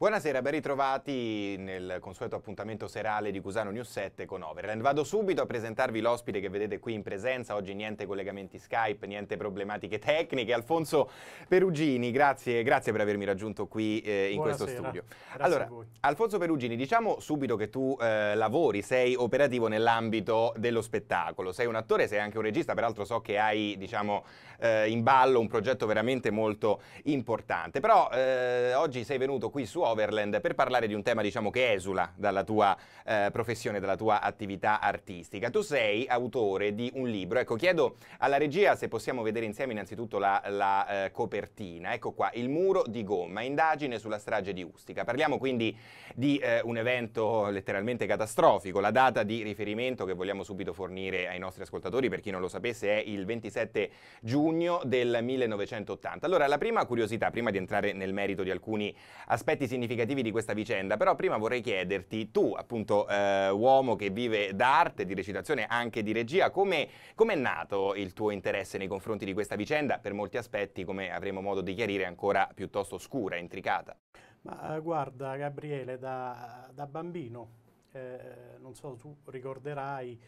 Buonasera, ben ritrovati nel consueto appuntamento serale di Cusano News 7 con Overland. Vado subito a presentarvi l'ospite che vedete qui in presenza, oggi niente collegamenti Skype, niente problematiche tecniche, Alfonso Perugini, grazie, grazie per avermi raggiunto qui eh, in questo studio. Grazie allora, Alfonso Perugini, diciamo subito che tu eh, lavori, sei operativo nell'ambito dello spettacolo, sei un attore, sei anche un regista, peraltro so che hai diciamo, eh, in ballo un progetto veramente molto importante, però eh, oggi sei venuto qui su Overland per parlare di un tema diciamo, che esula dalla tua eh, professione, dalla tua attività artistica. Tu sei autore di un libro, ecco chiedo alla regia se possiamo vedere insieme innanzitutto la, la eh, copertina, ecco qua, Il muro di gomma, indagine sulla strage di Ustica. Parliamo quindi di eh, un evento letteralmente catastrofico, la data di riferimento che vogliamo subito fornire ai nostri ascoltatori, per chi non lo sapesse è il 27 giugno del 1980. Allora la prima curiosità, prima di entrare nel merito di alcuni aspetti significativi, significativi di questa vicenda, però prima vorrei chiederti, tu appunto eh, uomo che vive d'arte, di recitazione, anche di regia, come è nato il tuo interesse nei confronti di questa vicenda, per molti aspetti, come avremo modo di chiarire, ancora piuttosto scura, intricata? Ma eh, guarda Gabriele, da, da bambino, eh, non so, tu ricorderai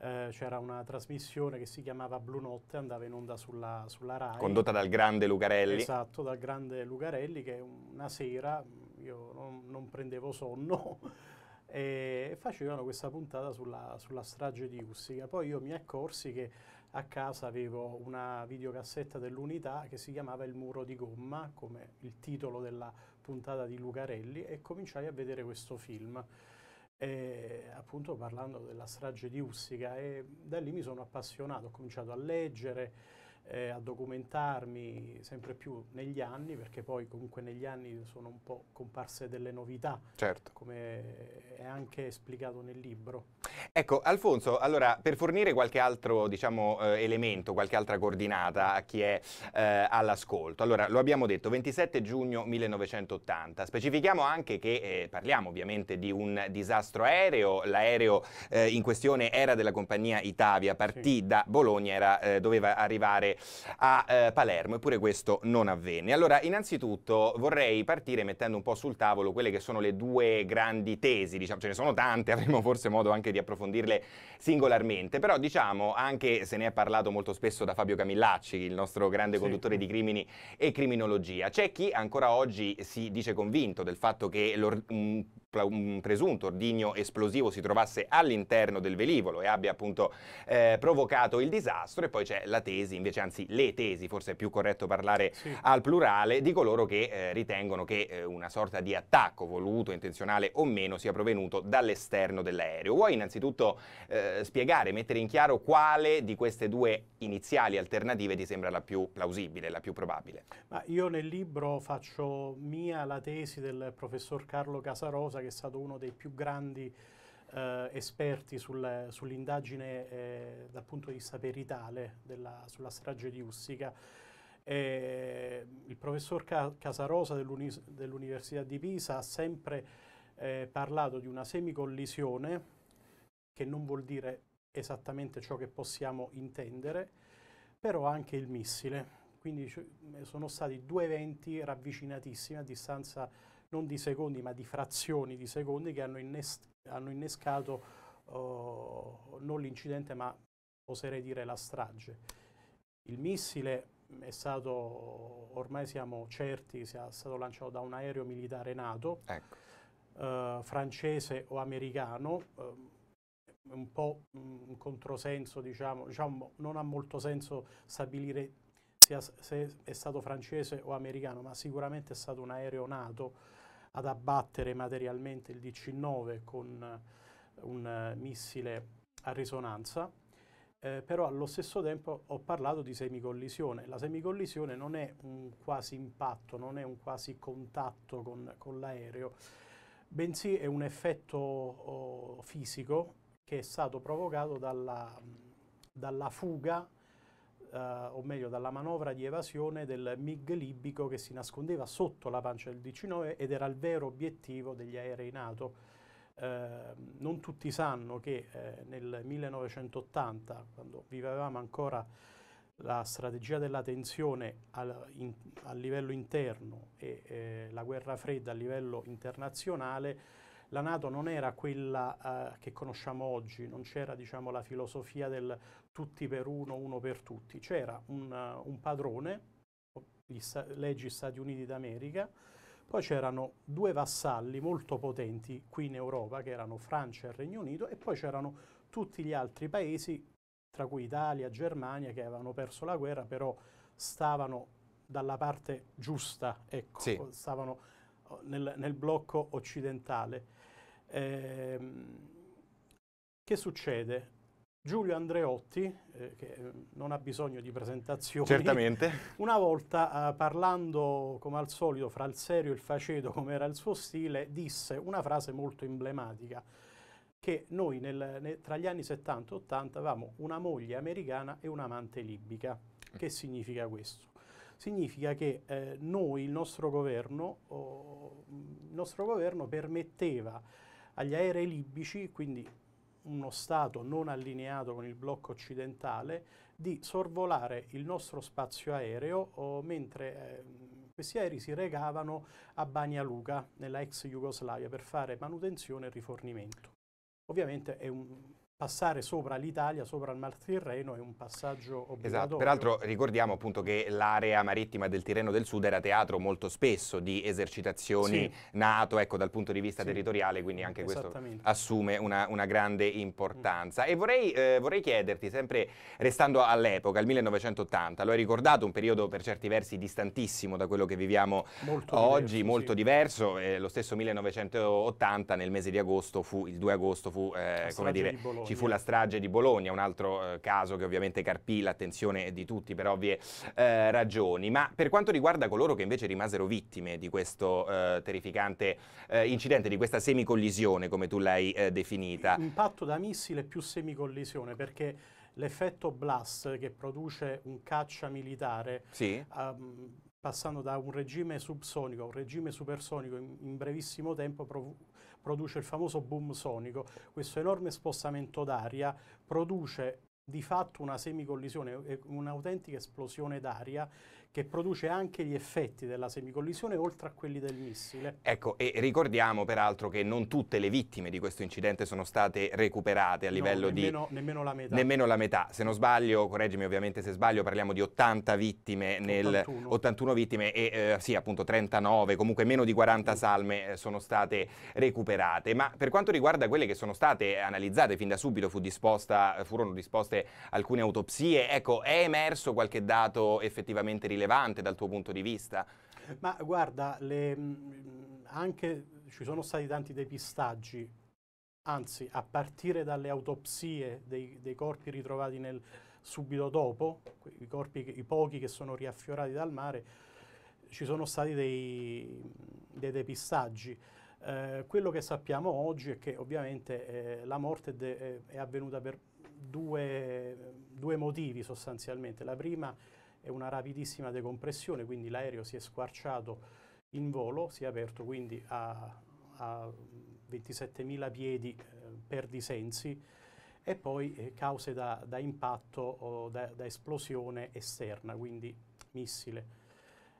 eh, c'era una trasmissione che si chiamava Blu Notte, andava in onda sulla, sulla RAI. Condotta dal grande Lucarelli. Esatto, dal grande Lucarelli che una sera io non, non prendevo sonno e facevano questa puntata sulla, sulla, strage di Ussica. Poi io mi accorsi che a casa avevo una videocassetta dell'unità che si chiamava Il muro di gomma, come il titolo della puntata di Lucarelli, e cominciai a vedere questo film. E, appunto parlando della strage di Ussica e da lì mi sono appassionato, ho cominciato a leggere eh, a documentarmi sempre più negli anni, perché poi comunque negli anni sono un po' comparse delle novità, certo. come è anche esplicato nel libro. Ecco, Alfonso, allora per fornire qualche altro diciamo, eh, elemento, qualche altra coordinata a chi è eh, all'ascolto, allora lo abbiamo detto, 27 giugno 1980, specifichiamo anche che eh, parliamo ovviamente di un disastro aereo, l'aereo eh, in questione era della compagnia Itavia, partì sì. da Bologna, era, eh, doveva arrivare a eh, Palermo, eppure questo non avvenne. Allora, innanzitutto vorrei partire mettendo un po' sul tavolo quelle che sono le due grandi tesi, diciamo, ce ne sono tante, avremo forse modo anche di approfondirle singolarmente, però diciamo, anche se ne è parlato molto spesso da Fabio Camillacci, il nostro grande sì. conduttore di crimini e criminologia, c'è chi ancora oggi si dice convinto del fatto che un un presunto ordigno esplosivo si trovasse all'interno del velivolo e abbia appunto eh, provocato il disastro e poi c'è la tesi invece anzi le tesi forse è più corretto parlare sì. al plurale di coloro che eh, ritengono che eh, una sorta di attacco voluto intenzionale o meno sia provenuto dall'esterno dell'aereo vuoi innanzitutto eh, spiegare mettere in chiaro quale di queste due iniziali alternative ti sembra la più plausibile la più probabile Ma io nel libro faccio mia la tesi del professor Carlo Casarosa che è stato uno dei più grandi eh, esperti sul, sull'indagine eh, dal punto di vista peritale della, sulla strage di Ussica. E il professor Ca- Casarosa dell'Uni- dell'Università di Pisa ha sempre eh, parlato di una semicollisione, che non vuol dire esattamente ciò che possiamo intendere, però anche il missile. Quindi c- sono stati due eventi ravvicinatissimi a distanza di non di secondi ma di frazioni di secondi che hanno, innes hanno innescato uh, non l'incidente ma oserei dire la strage. Il missile è stato, ormai siamo certi, sia stato lanciato da un aereo militare nato, ecco. uh, francese o americano, uh, un po' un controsenso, diciamo, diciamo, non ha molto senso stabilire se è stato francese o americano, ma sicuramente è stato un aereo nato ad abbattere materialmente il DC-9 con eh, un eh, missile a risonanza, eh, però allo stesso tempo ho parlato di semicollisione. La semicollisione non è un quasi impatto, non è un quasi contatto con, con l'aereo, bensì è un effetto oh, fisico che è stato provocato dalla, dalla fuga eh, o meglio dalla manovra di evasione del MIG libico che si nascondeva sotto la pancia del DC-9 ed era il vero obiettivo degli aerei NATO. Eh, non tutti sanno che eh, nel 1980, quando vivevamo ancora la strategia della tensione al, in, a livello interno e eh, la guerra fredda a livello internazionale, la Nato non era quella eh, che conosciamo oggi, non c'era diciamo, la filosofia del tutti per uno, uno per tutti, c'era un, uh, un padrone, le sta- leggi Stati Uniti d'America, poi c'erano due vassalli molto potenti qui in Europa, che erano Francia e Regno Unito, e poi c'erano tutti gli altri paesi, tra cui Italia, Germania, che avevano perso la guerra, però stavano dalla parte giusta, ecco, sì. stavano oh, nel, nel, blocco occidentale. Ehm, che succede? Giulio Andreotti, eh, che eh, non ha bisogno di presentazioni, Certamente. una volta eh, parlando come al solito fra il serio e il faceto, come era il suo stile, disse una frase molto emblematica, che noi nel, ne, tra gli anni 70 e 80 avevamo una moglie americana e un'amante libica. Che significa questo? Significa che eh, noi, il nostro governo, oh, il nostro governo permetteva agli aerei libici, quindi uno Stato non allineato con il blocco occidentale, di sorvolare il nostro spazio aereo oh, mentre eh, questi aerei si recavano a Banja Luka, nella ex Jugoslavia, per fare manutenzione e rifornimento. Ovviamente è un, passare sopra l'Italia, sopra il Mar Tirreno, è un passaggio esatto. obbligatorio. Esatto, peraltro ricordiamo appunto che l'area marittima del Tirreno del Sud era teatro molto spesso di esercitazioni sì. NATO, ecco, dal punto di vista sì. territoriale, quindi anche questo assume una, una grande importanza. Mm. E vorrei, eh, vorrei, chiederti, sempre restando all'epoca, il 1980, lo hai ricordato, un periodo per certi versi distantissimo da quello che viviamo molto oggi, diverso, molto sì. diverso, eh, lo stesso 1980 nel mese di agosto fu, il 2 agosto fu, eh, come dire... Di ci fu la strage di Bologna, un altro eh, caso che ovviamente carpì l'attenzione di tutti per ovvie eh, ragioni. Ma per quanto riguarda coloro che invece rimasero vittime di questo eh, terrificante eh, incidente, di questa semicollisione, come tu l'hai eh, definita. Impatto da missile più semicollisione, perché l'effetto blast che produce un caccia militare sì. um, passando da un regime subsonico a un regime supersonico in, in brevissimo tempo produce il famoso boom sonico, questo enorme spostamento d'aria produce di fatto una semicollisione, un'autentica esplosione d'aria che produce anche gli effetti della semicollisione oltre a quelli del missile. Ecco, e ricordiamo peraltro che non tutte le vittime di questo incidente sono state recuperate a livello no, nemmeno, di... Nemmeno la metà. Nemmeno la metà. Se non sbaglio, correggimi ovviamente se sbaglio, parliamo di 80 vittime, nel... 81, vittime e eh, sì, appunto 39, comunque meno di 40 mm. salme eh, sono state recuperate. Ma per quanto riguarda quelle che sono state analizzate fin da subito, fu disposta, furono disposte alcune autopsie, ecco, è emerso qualche dato effettivamente rilevante? rilevante dal tuo punto di vista? Ma guarda, le, mm, anche ci sono stati tanti depistaggi, anzi a partire dalle autopsie dei, dei corpi ritrovati nel, subito dopo, i, corpi, i pochi che sono riaffiorati dal mare, ci sono stati dei, dei depistaggi. Eh, quello che sappiamo oggi è che ovviamente eh, la morte de, eh, è avvenuta per due, due motivi sostanzialmente. La prima è e una rapidissima decompressione, quindi l'aereo si è squarciato in volo, si è aperto quindi a, a 27.000 piedi eh, per disensi e poi eh, cause da, da impatto o da, da, esplosione esterna, quindi missile.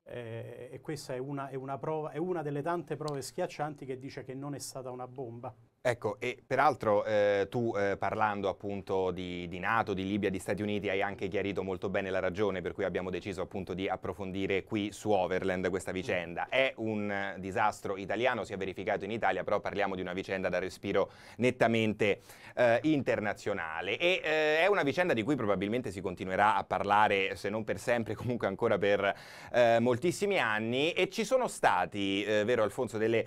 Eh, e questa è una, è, una prova, è una delle tante prove schiaccianti che dice che non è stata una bomba. Ecco, e peraltro eh, tu eh, parlando appunto di, di, Nato, di Libia, di Stati Uniti hai anche chiarito molto bene la ragione per cui abbiamo deciso appunto di approfondire qui su Overland questa mm. vicenda. È un disastro italiano, si è verificato in Italia, però parliamo di una vicenda da respiro nettamente eh, internazionale e eh, è una vicenda di cui probabilmente si continuerà a parlare, se non per sempre, comunque ancora per eh, moltissimi anni e ci sono stati, eh, vero Alfonso, delle,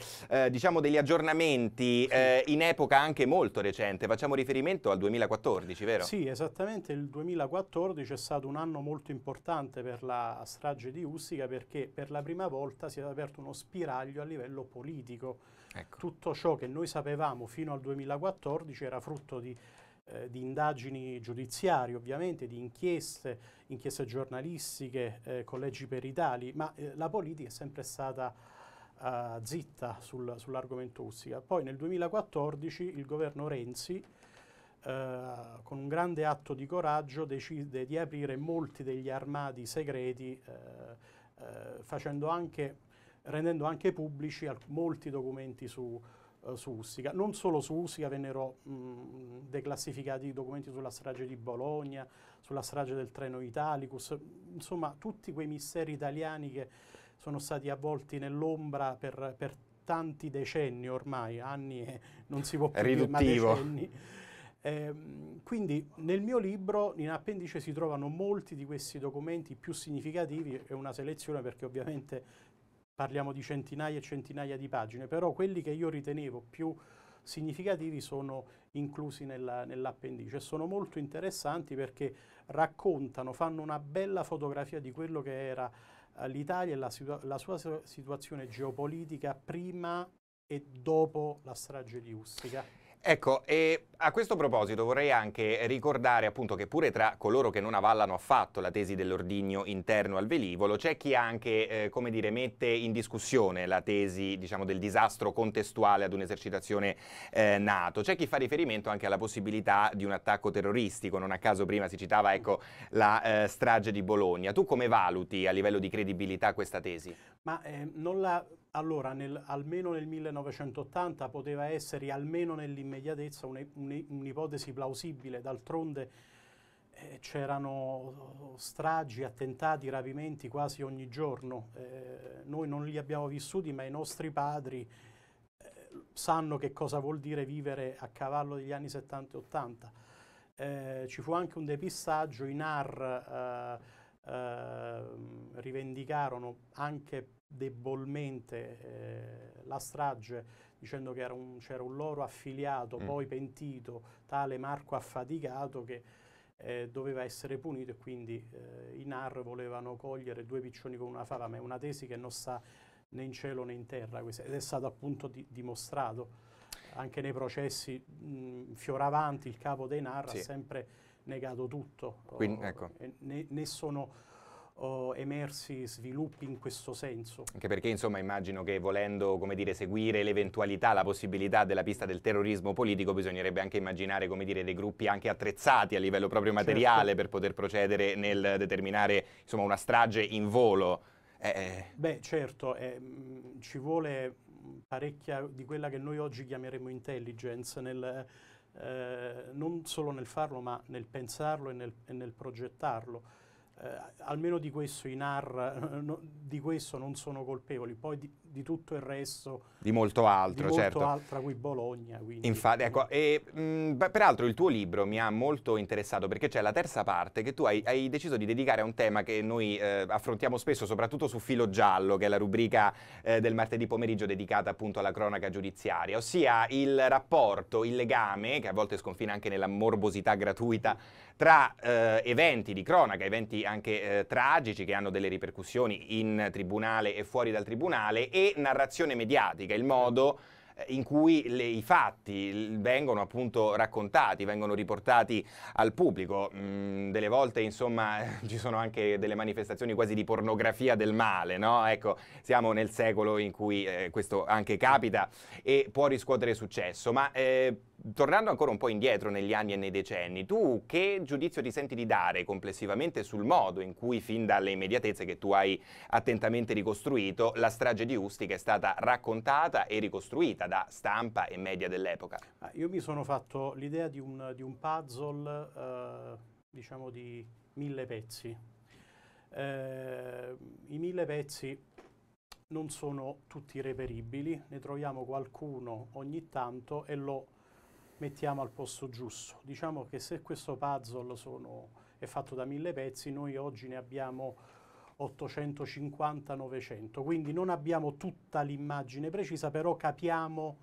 diciamo degli aggiornamenti in epoca anche molto recente, facciamo riferimento al 2014, vero? Sì, esattamente, il 2014 è stato un anno molto importante per la strage di Ustica perché per la prima volta si è aperto uno spiraglio a livello politico. Ecco. Tutto ciò che noi sapevamo fino al 2014 era frutto di eh, di indagini giudiziarie, ovviamente, di inchieste, inchieste giornalistiche, eh, collegi peritali, ma eh, la politica è sempre stata uh, zitta sul, sull'argomento Ussica. Poi nel 2014 il governo Renzi Uh, con un grande atto di coraggio decide di aprire molti degli armadi segreti uh, uh, anche, rendendo anche pubblici molti documenti su, su Ussica. Non solo su Ussica vennero mh, declassificati i documenti sulla strage di Bologna, sulla strage del treno Italicus, insomma tutti quei misteri italiani che sono stati avvolti nell'ombra per, per tanti decenni ormai, anni e non si può più Riduttivo. dire, decenni. Eh, quindi nel mio libro in appendice si trovano molti di questi documenti più significativi è una selezione perché ovviamente parliamo di centinaia e centinaia di pagine, però quelli che io ritenevo più significativi sono inclusi nella, nell'appendice. Sono molto interessanti perché raccontano, fanno una bella fotografia di quello che era l'Italia e la, situa- la sua situazione geopolitica prima e dopo la strage di Ustica? Ecco, e a questo proposito vorrei anche ricordare appunto che pure tra coloro che non avallano affatto la tesi dell'ordigno interno al velivolo c'è chi anche, eh, come dire, mette in discussione la tesi diciamo, del disastro contestuale ad un'esercitazione eh, NATO, c'è chi fa riferimento anche alla possibilità di un attacco terroristico, non a caso prima si citava ecco, la eh, strage di Bologna. Tu come valuti a livello di credibilità questa tesi? Ma eh, non la allora nel, almeno nel 1980 poteva essere almeno nell'immediatezza un'ipotesi plausibile, d'altronde eh, c'erano stragi, attentati, rapimenti quasi ogni giorno, eh, noi non li abbiamo vissuti ma i nostri padri eh, sanno che cosa vuol dire vivere a cavallo degli anni 70 e 80. Eh, ci fu anche un depistaggio, i NAR eh, eh, rivendicarono anche debolmente eh, la strage dicendo che c'era un, un, loro affiliato mm. poi pentito tale Marco affaticato che eh, doveva essere punito e quindi eh, i NAR volevano cogliere due piccioni con una fava ma è una tesi che non sta né in cielo né in terra ed è stato appunto di dimostrato anche nei processi mh, Fioravanti il capo dei NAR sì. ha sempre negato tutto quindi, oh, ecco. ne, ne sono oh, emersi sviluppi in questo senso. Anche perché insomma immagino che volendo dire, seguire l'eventualità, la possibilità della pista del terrorismo politico bisognerebbe anche immaginare dire, dei gruppi anche attrezzati a livello proprio certo. materiale certo. per poter procedere nel determinare insomma, una strage in volo. Eh. eh. Beh certo, eh, mm, ci vuole parecchia di quella che noi oggi chiameremo intelligence nel... Eh, non solo nel farlo ma nel pensarlo e nel, e nel progettarlo. Eh, almeno di questo i NAR eh, no, di questo non sono colpevoli, poi di, di tutto il resto. Di molto altro, di molto certo. Altro, tra cui Bologna. Quindi, Infatti, ecco, e, mh, mm, peraltro il tuo libro mi ha molto interessato perché c'è la terza parte che tu hai, hai deciso di dedicare a un tema che noi eh, affrontiamo spesso, soprattutto su Filo Giallo, che è la rubrica eh, del martedì pomeriggio dedicata appunto alla cronaca giudiziaria, ossia il rapporto, il legame, che a volte sconfina anche nella morbosità gratuita, tra eh, eventi di cronaca, eventi anche eh, tragici che hanno delle ripercussioni in tribunale e fuori dal tribunale e narrazione mediatica, il modo eh, in cui le, i fatti vengono appunto raccontati, vengono riportati al pubblico. Mm, delle volte, insomma, ci sono anche delle manifestazioni quasi di pornografia del male, no? Ecco, siamo nel secolo in cui eh, questo anche capita e può riscuotere successo, ma... Eh, tornando ancora un po' indietro negli anni e nei decenni, tu che giudizio ti senti di dare complessivamente sul modo in cui, fin dalle immediatezze che tu hai attentamente ricostruito, la strage di Ustica è stata raccontata e ricostruita da stampa e media dell'epoca? Ah, io mi sono fatto l'idea di un, di un puzzle, eh, diciamo, di mille pezzi. Eh, I mille pezzi non sono tutti reperibili, ne troviamo qualcuno ogni tanto e lo mettiamo al posto giusto. Diciamo che se questo puzzle sono, è fatto da mille pezzi, noi oggi ne abbiamo 850-900, quindi non abbiamo tutta l'immagine precisa, però capiamo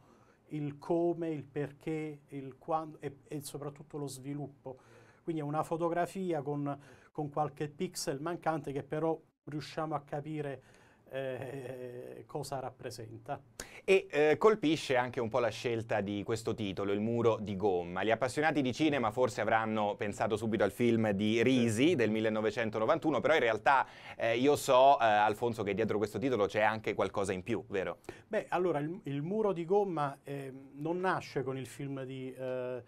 il come, il perché, il quando e, e soprattutto lo sviluppo. Quindi è una fotografia con, con qualche pixel mancante che però riusciamo a capire eh, cosa rappresenta. E eh, colpisce anche un po' la scelta di questo titolo, Il muro di gomma. Gli appassionati di cinema forse avranno pensato subito al film di Risi del 1991, però in realtà eh, io so, eh, Alfonso, che dietro questo titolo c'è anche qualcosa in più, vero? Beh, allora, il, il muro di gomma ehm, non nasce con il film di, eh,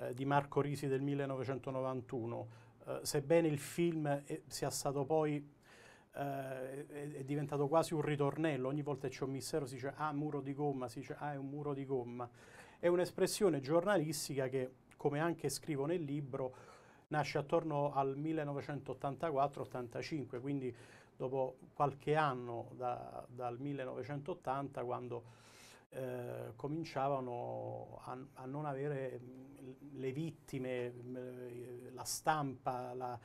eh, di Marco Risi del 1991, sebbene il film sia stato poi eh, è, è, diventato quasi un ritornello, ogni volta che c'è un mistero si dice ah muro di gomma, si dice ah è un muro di gomma. È un'espressione giornalistica che, come anche scrivo nel libro, nasce attorno al 1984-85, quindi dopo qualche anno da, dal 1980 quando eh, cominciavano a, a, non avere mm, le vittime, mm, la stampa, la,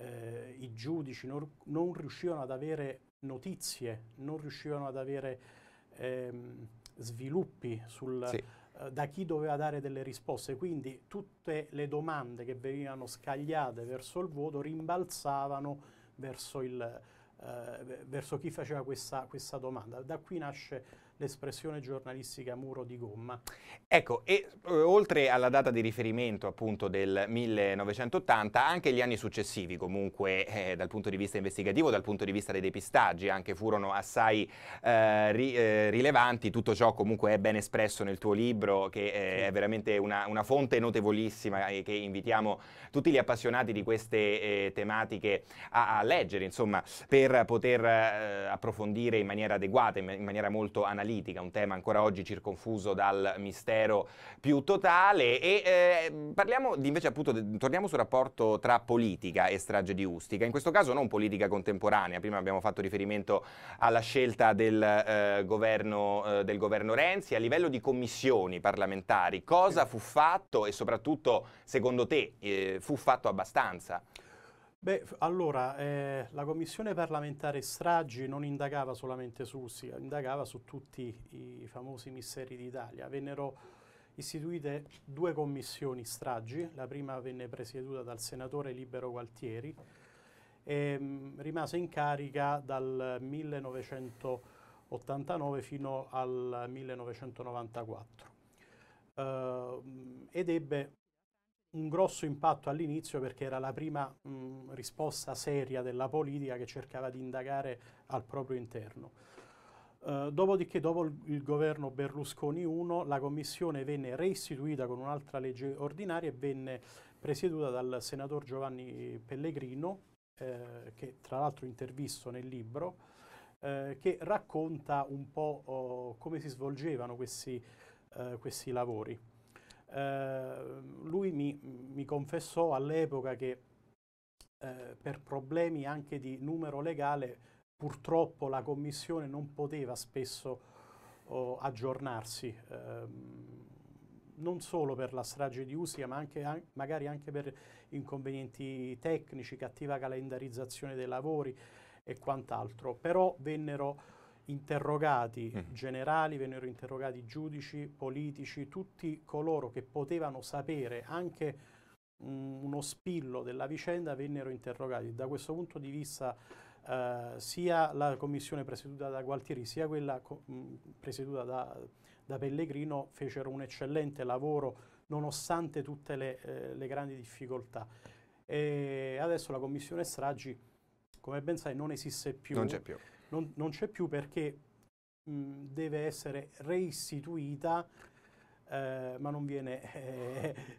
eh, i giudici non, non, riuscivano ad avere notizie, non riuscivano ad avere ehm, sviluppi sul, sì. eh, da chi doveva dare delle risposte. Quindi tutte le domande che venivano scagliate verso il voto rimbalzavano verso, il, eh, verso chi faceva questa, questa domanda. Da qui nasce l'espressione giornalistica muro di gomma. Ecco, e eh, oltre alla data di riferimento appunto del 1980, anche gli anni successivi comunque eh, dal punto di vista investigativo, dal punto di vista dei depistaggi, anche furono assai eh, ri, eh, rilevanti, tutto ciò comunque è ben espresso nel tuo libro che eh, sì. è veramente una, una, fonte notevolissima e che invitiamo tutti gli appassionati di queste tematiche a, a, leggere, insomma, per poter approfondire in maniera adeguata, in, in maniera molto analitica politica, un tema ancora oggi circonfuso dal mistero più totale. E eh, parliamo di, invece appunto, de, torniamo sul rapporto tra politica e strage di Ustica, in questo caso non politica contemporanea, prima abbiamo fatto riferimento alla scelta del, eh, governo, eh, del governo Renzi, a livello di commissioni parlamentari, cosa fu fatto e soprattutto secondo te eh, fu fatto abbastanza? Beh, allora, eh, la commissione parlamentare stragi non indagava solamente su Ustica, indagava su tutti i famosi misteri d'Italia. Vennero istituite due commissioni stragi, la prima venne presieduta dal senatore Libero Gualtieri, e, ehm, mh, rimase in carica dal 1989 fino al 1994 ehm, ed ebbe un grosso impatto all'inizio perché era la prima mh, mm, risposta seria della politica che cercava di indagare al proprio interno. Uh, dopodiché, dopo il, il governo Berlusconi I, la commissione venne reistituita con un'altra legge ordinaria e venne presieduta dal senatore Giovanni Pellegrino, eh, che tra l'altro intervisto nel libro, eh, che racconta un po' oh, come si svolgevano questi, eh, questi lavori. Ehm, lui mi, mi confessò all'epoca che eh, per problemi anche di numero legale purtroppo la commissione non poteva spesso oh, aggiornarsi ehm, non solo per la strage di Usia, ma anche, an magari anche per inconvenienti tecnici, cattiva calendarizzazione dei lavori e quant'altro. Però vennero interrogati mm. generali, vennero interrogati giudici, politici, tutti coloro che potevano sapere anche mh, mm, uno spillo della vicenda vennero interrogati. Da questo punto di vista eh, sia la commissione presieduta da Gualtieri sia quella mh, mm, presieduta da, da, Pellegrino fecero un eccellente lavoro nonostante tutte le, eh, le grandi difficoltà. E adesso la commissione stragi come ben sai, non esiste più. Non c'è più. Non, non c'è più perché mh, deve essere reistituita eh, ma non viene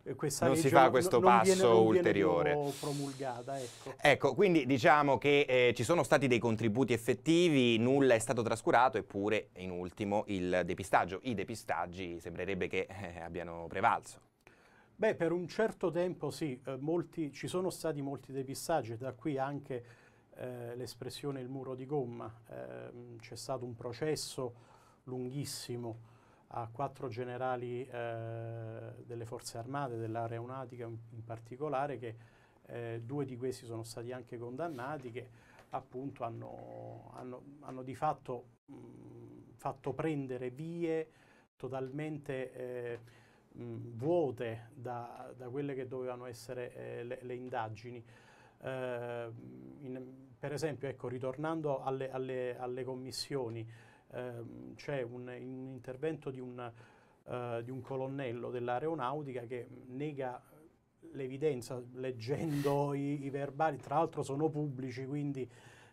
eh, questa non legge, si fa questo non, passo viene, ulteriore promulgata ecco. ecco. quindi diciamo che eh, ci sono stati dei contributi effettivi nulla è stato trascurato eppure in ultimo il depistaggio i depistaggi sembrerebbe che eh, abbiano prevalso beh per un certo tempo sì eh, molti, ci sono stati molti depistaggi da qui anche eh, l'espressione il muro di gomma, eh, c'è stato un processo lunghissimo a quattro generali eh, delle forze armate, dell'aeronautica in, in particolare, che eh, due di questi sono stati anche condannati, che appunto hanno, hanno, hanno di fatto mh, fatto prendere vie totalmente eh, mh, vuote da, da, quelle che dovevano essere le, le indagini eh, in, per esempio, ecco, ritornando alle, alle, alle commissioni, ehm, c'è un, un, intervento di un, eh, di un colonnello dell'aeronautica che nega l'evidenza leggendo i, i, verbali, tra l'altro sono pubblici, quindi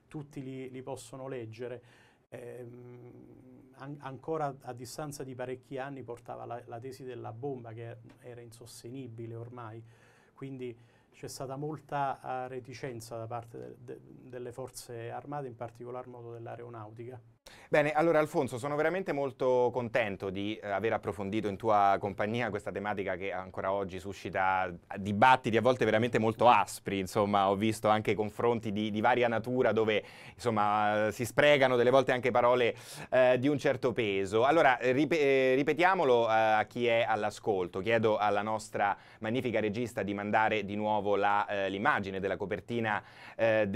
tutti li, li possono leggere. Eh, an ancora a distanza di parecchi anni portava la, la, tesi della bomba che era insostenibile ormai, quindi c'è stata molta eh, reticenza da parte de, de, delle forze armate, in particolar modo dell'aeronautica. Bene, allora Alfonso, sono veramente molto contento di eh, aver approfondito in tua compagnia questa tematica che ancora oggi suscita eh, dibattiti a volte veramente molto aspri, insomma ho visto anche confronti di, di varia natura dove insomma, si spregano delle volte anche parole eh, di un certo peso. Allora eh, rip ripetiamolo eh, a chi è all'ascolto, chiedo alla nostra magnifica regista di mandare di nuovo l'immagine eh, della copertina del,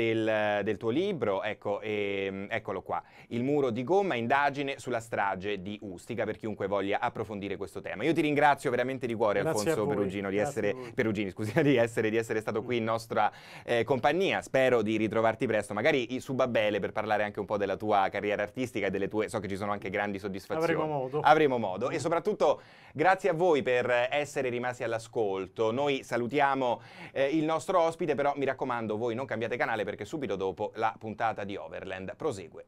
del, tuo libro, ecco, ehm, eccolo qua, il muro muro di gomma, indagine sulla strage di Ustica per chiunque voglia approfondire questo tema. Io ti ringrazio veramente di cuore Grazie Alfonso Perugino di essere, Perugini, scusa, di, essere, di essere, stato qui in nostra eh, compagnia, spero di ritrovarti presto, magari su Babele per parlare anche un po' della tua carriera artistica e delle tue, so che ci sono anche grandi soddisfazioni. Avremo modo. Avremo modo e soprattutto grazie a voi per essere rimasti all'ascolto. Noi salutiamo eh, il nostro ospite, però mi raccomando voi non cambiate canale perché subito dopo la puntata di Overland prosegue.